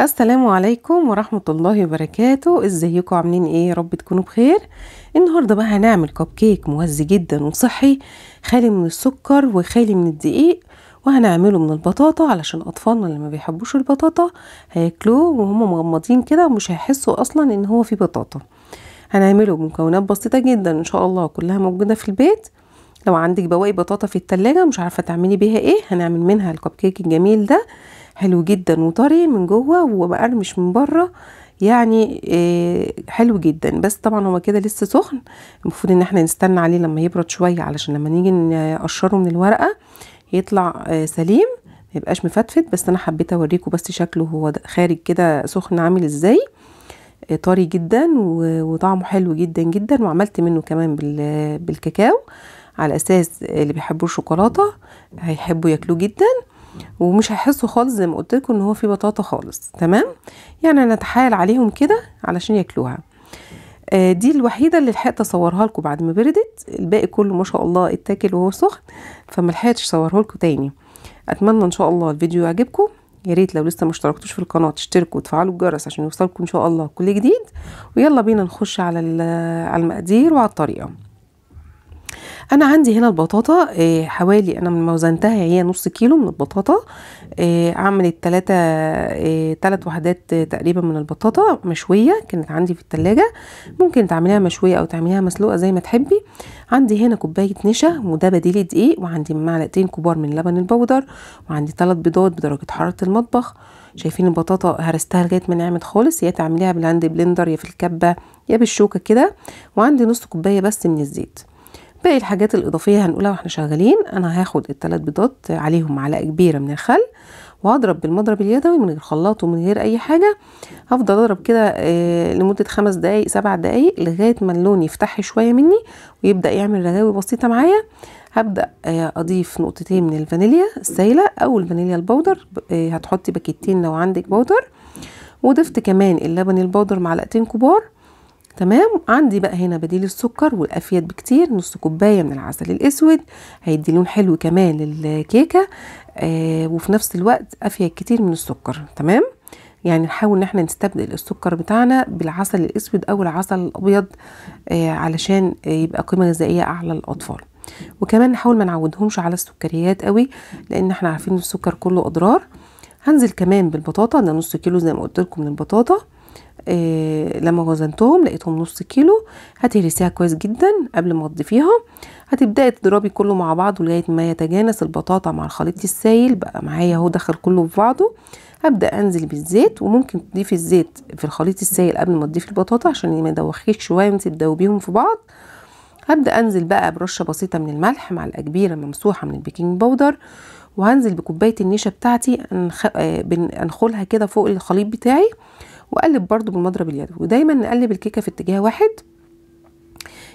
السلام عليكم ورحمة الله وبركاته ازيكم عاملين ايه رب تكونوا بخير النهاردة بقى هنعمل كب كيك مغذي جدا وصحي خالي من السكر وخالي من الدقيق وهنعمله من البطاطا علشان اطفالنا اللي ما بيحبوش البطاطا هياكلوه وهم مغمضين كده ومش هيحسوا اصلا ان هو فيه بطاطا هنعمله بمكونات بسيطة جدا ان شاء الله كلها موجودة في البيت لو عندك بواقي بطاطا في التلاجة مش عارفة تعملي بيها ايه هنعمل منها الكب كيك الجميل ده حلو جدا وطري من جوه ومقرمش من بره يعني آه، حلو جدا بس طبعا هو كده لسه سخن المفروض ان احنا نستنى عليه لما يبرد شويه علشان لما نيجي نقشره من الورقه يطلع آه، سليم ما يبقاش مفتفت بس انا حبيت اوريكم بس شكله هو خارج كده سخن عامل ازاي آه، طري جدا وطعمه حلو جدا جدا وعملت منه كمان بالكاكاو على اساس اللي بيحبوا الشوكولاته هيحبوا ياكلوه جدا ومش هيحسوا خالص زي ما قلت لكم ان هو في بطاطا خالص تمام يعني انا اتحايل عليهم كده علشان ياكلوها آه دي الوحيده اللي لحقت اصورها لكم بعد ما بردت الباقي كله ما شاء الله اتاكل وهو سخن فما لحقتش اصورها لكم تاني اتمنى ان شاء الله الفيديو يعجبكم يا ريت لو لسه ما اشتركتوش في القناه تشتركوا وتفعلوا الجرس عشان يوصلكم ان شاء الله كل جديد ويلا بينا نخش على على المقادير وعلى الطريقه انا عندي هنا البطاطا إيه حوالي انا من موزنتها هي نص كيلو من البطاطا إيه عملت تلاتة إيه تلات وحدات تقريبا من البطاطا مشوية كانت عندي في التلاجة ممكن تعمليها مشوية او تعمليها مسلوقة زي ما تحبي عندي هنا كوباية نشا وده بديل دقيق وعندي معلقتين كبار من لبن البودر وعندي تلات بيضات بدرجة حرارة المطبخ شايفين البطاطا هرستها لغايه ما نعمت خالص يا تعمليها بالهاند بلندر يا في الكبه يا بالشوكه كده وعندي نص كوبايه بس من الزيت باقي الحاجات الإضافية هنقولها واحنا شغالين أنا هاخد التلات بيضات عليهم معلقة كبيرة من الخل وهضرب بالمضرب اليدوي من غير خلاط ومن غير أي حاجة هفضل أضرب كده آه، لمدة خمس دقايق سبع دقايق لغاية ما اللون يفتح شوية مني ويبدأ يعمل رغاوي بسيطة معايا هبدأ آه، أضيف نقطتين من الفانيليا السايلة أو الفانيليا البودر آه، هتحطي باكيتين لو عندك بودر وضفت كمان اللبن البودر معلقتين كبار تمام عندي بقى هنا بديل السكر والافيد بكتير نص كوبايه من العسل الاسود هيدي لون حلو كمان للكيكه آه وفي نفس الوقت افيد كتير من السكر تمام يعني نحاول ان احنا نستبدل السكر بتاعنا بالعسل الاسود او العسل الابيض آه علشان يبقى قيمه غذائيه اعلى للاطفال وكمان نحاول ما نعودهمش على السكريات قوي لان احنا عارفين السكر كله اضرار هنزل كمان بالبطاطا ده نص كيلو زي ما قلت لكم من البطاطا آه، لما وزنتهم لقيتهم نص كيلو هتهرسيها كويس جدا قبل ما تضيفيها هتبداي تضربي كله مع بعضه لغايه ما يتجانس البطاطا مع الخليط السائل بقى معايا اهو دخل كله في بعضه هبدا انزل بالزيت وممكن تضيفي الزيت في الخليط السائل قبل ما تضيفي البطاطا عشان ما يدوخيش شويه وانت تدوبيهم في بعض هبدا انزل بقى برشه بسيطه من الملح معلقه كبيره ممسوحه من البيكنج باودر وهنزل بكوبايه النشا بتاعتي أنخ... آه، بنخلها كده فوق الخليط بتاعي وقلب برضو بالمضرب اليدوي ودايما نقلب الكيكه في اتجاه واحد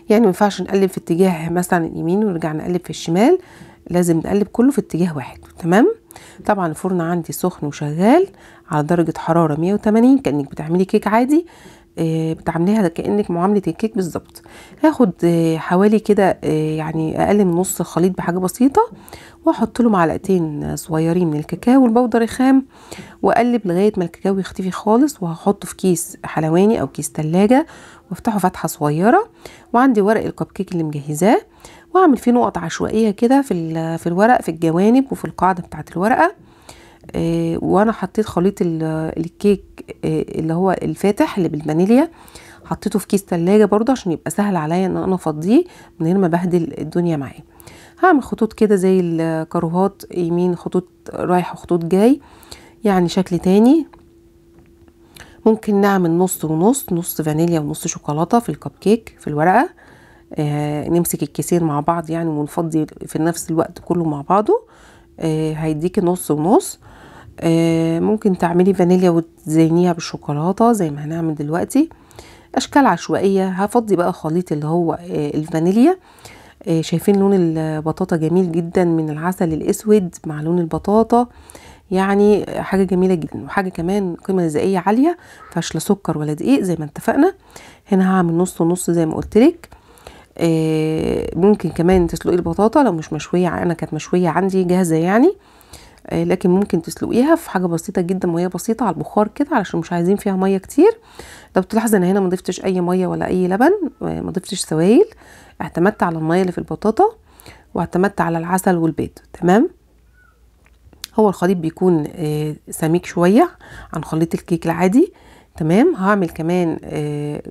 يعني مينفعش نقلب في اتجاه مثلا اليمين ونرجع نقلب في الشمال لازم نقلب كله في اتجاه واحد تمام طبعا الفرن عندي سخن وشغال على درجه حراره 180 كانك بتعملي كيك عادي آه، بتعمليها كانك معامله الكيك بالظبط هاخد آه، حوالي كده آه، يعني اقل من نص خليط بحاجه بسيطه واحط له معلقتين صغيرين من الكاكاو البودر الخام واقلب لغايه ما الكاكاو يختفي خالص وهحطه في كيس حلواني او كيس تلاجة وافتحه فتحه صغيره وعندي ورق الكب كيك اللي مجهزاه واعمل فيه نقط عشوائيه كده في في الورق في الجوانب وفي القاعده بتاعه الورقه وانا حطيت خليط الكيك آه، اللي هو الفاتح اللي بالفانيليا حطيته في كيس تلاجة برضه عشان يبقى سهل عليا ان انا افضيه من غير ما بهدل الدنيا معاه هعمل خطوط كده زي الكاروهات يمين خطوط رايح وخطوط جاي يعني شكل تاني ممكن نعمل نص ونص نص فانيليا ونص شوكولاته في الكب كيك في الورقه آه نمسك الكيسين مع بعض يعني ونفضي في نفس الوقت كله مع بعضه آه هيديك نص ونص آه آه، ممكن تعملي فانيليا وتزينيها بالشوكولاتة زي ما هنعمل دلوقتي اشكال عشوائية هفضي بقى خليط اللي هو آه، الفانيليا آه، شايفين لون البطاطا جميل جدا من العسل الاسود مع لون البطاطا يعني حاجة جميلة جدا وحاجة كمان قيمة غذائية عالية فيهاش لا سكر ولا دقيق زي ما اتفقنا هنا هعمل نص ونص زي ما لك ممكن كمان تسلقي البطاطا لو مش مشوية انا كانت مشوية عندي جاهزة يعني آه، لكن ممكن تسلقيها في حاجه بسيطه جدا ميه بسيطه على البخار كده علشان مش عايزين فيها ميه كتير لو بتلاحظي انا هنا ما ضفتش اي ميه ولا اي لبن آه، ما ضفتش سوائل اعتمدت على الميه اللي في البطاطا واعتمدت على العسل والبيض تمام هو الخليط بيكون آه، سميك شويه عن خليط الكيك العادي تمام هعمل كمان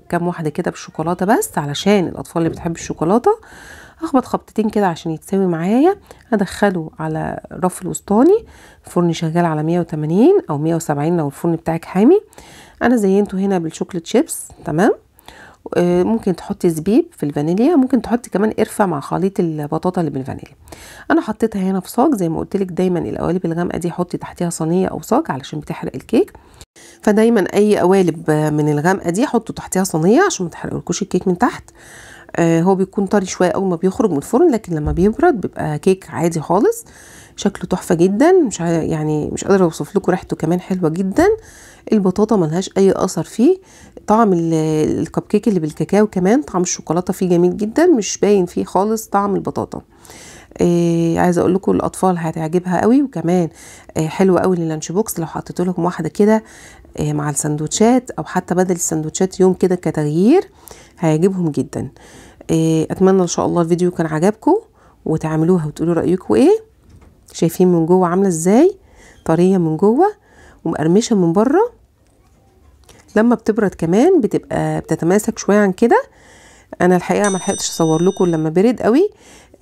كام واحده كده بالشوكولاته بس علشان الاطفال اللي بتحب الشوكولاته اخبط خبطتين كده عشان يتساوي معايا هدخله على الرف الوسطاني الفرن شغال على 180 او 170 لو الفرن بتاعك حامي انا زينته هنا بالشوكليت شيبس تمام آه، ممكن تحطي زبيب في الفانيليا ممكن تحطي كمان قرفه مع خليط البطاطا اللي بالفانيليا انا حطيتها هنا في صاج زي ما قلت لك دايما القوالب الغامقه دي حطي تحتيها صينيه او صاج علشان بتحرق الكيك فدايما اي قوالب من الغامقه دي حطوا تحتيها صينيه عشان ما تحرقلكوش الكيك من تحت آه هو بيكون طري شويه اول ما بيخرج من الفرن لكن لما بيبرد بيبقى كيك عادي خالص شكله تحفه جدا مش يعني مش قادره اوصف لكم ريحته كمان حلوه جدا البطاطا ملهاش اي اثر فيه طعم الكب كيك اللي بالكاكاو كمان طعم الشوكولاته فيه جميل جدا مش باين فيه خالص طعم البطاطا إيه عايزه اقول لكم الاطفال هتعجبها قوي وكمان إيه حلوه قوي اللانش بوكس لو حطيت لكم واحده كده إيه مع السندوتشات او حتى بدل السندوتشات يوم كده كتغيير هيعجبهم جدا إيه اتمنى ان شاء الله الفيديو كان عجبكم وتعملوها وتقولوا رايكم ايه شايفين من جوه عامله ازاي طريه من جوه ومقرمشه من بره لما بتبرد كمان بتبقى بتتماسك شويه عن كده انا الحقيقه ما لحقتش اصور لكم لما برد قوي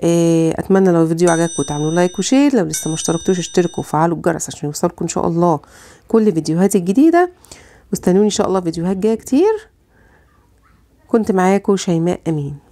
إيه، اتمنى لو الفيديو عجبكم تعملوا لايك وشير لو لسه ما اشتركتوش اشتركوا وفعلوا الجرس عشان يوصلكم ان شاء الله كل فيديوهاتي الجديده واستنوني ان شاء الله فيديوهات جايه كتير كنت معاكم شيماء امين